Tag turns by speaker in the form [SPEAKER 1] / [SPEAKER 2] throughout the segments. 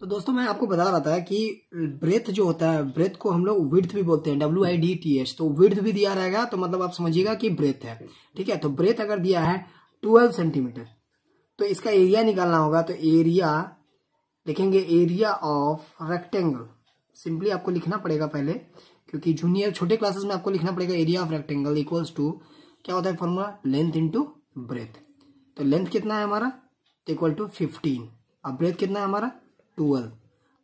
[SPEAKER 1] तो दोस्तों मैं आपको बता रहा था कि ब्रेथ जो होता है ब्रेथ को हम लोग विर्थ भी बोलते हैं W I D T H तो विर्थ भी दिया रहेगा तो मतलब आप समझिएगा कि ब्रेथ है ठीक है तो ब्रेथ अगर दिया है ट्वेल्व सेंटीमीटर तो इसका एरिया निकालना होगा तो एरिया लिखेंगे एरिया ऑफ रेक्टेंगल सिंपली आपको लिखना पड़ेगा पहले क्योंकि जूनियर छोटे क्लासेस में आपको लिखना पड़ेगा area of rectangle equals to क्या होता है फॉर्मूला लेंथ इंटू ब्रेथ तो लेंथ कितना है हमारा इक्वल टू फिफ्टीन अब ब्रेथ कितना है हमारा ट्वेल्व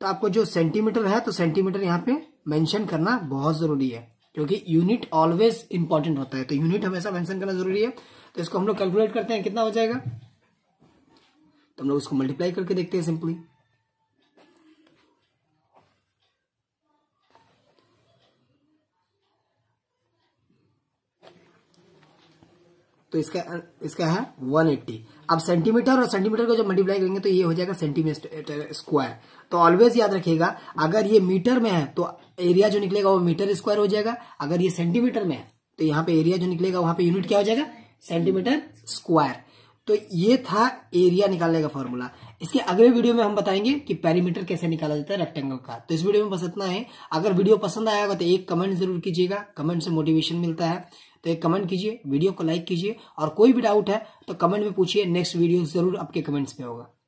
[SPEAKER 1] तो आपको जो सेंटीमीटर है तो सेंटीमीटर यहाँ पे मेंशन करना बहुत जरूरी है क्योंकि यूनिट ऑलवेज इंपॉर्टेंट होता है तो यूनिट हमेशा मेंशन करना जरूरी है तो इसको हम लोग कैलकुलेट करते हैं कितना हो जाएगा तो हम लोग इसको मल्टीप्लाई करके देखते हैं सिंपली तो इसका इसका है 180 अब सेंटीमीटर और सेंटीमीटर को जब मल्टीप्लाई करेंगे तो ये हो जाएगा सेंटीमीटर स्क्वायर तो ऑलवेज याद रखिएगा अगर ये मीटर में है तो एरिया जो निकलेगा वो मीटर स्क्वायर हो जाएगा अगर ये सेंटीमीटर में है तो यहाँ पे एरिया जो निकलेगा वहां पे यूनिट क्या हो जाएगा सेंटीमीटर स्क्वायर तो ये था एरिया निकालने का फॉर्मूला इसके अगले वीडियो में हम बताएंगे कि पैरीमीटर कैसे निकाला जाता है रेक्टेंगल का तो इस वीडियो में बस इतना है अगर वीडियो पसंद आया होगा तो एक कमेंट जरूर कीजिएगा कमेंट से मोटिवेशन मिलता है तो एक कमेंट कीजिए वीडियो को लाइक कीजिए और कोई भी डाउट है तो कमेंट में पूछिए नेक्स्ट वीडियो जरूर आपके कमेंट्स में होगा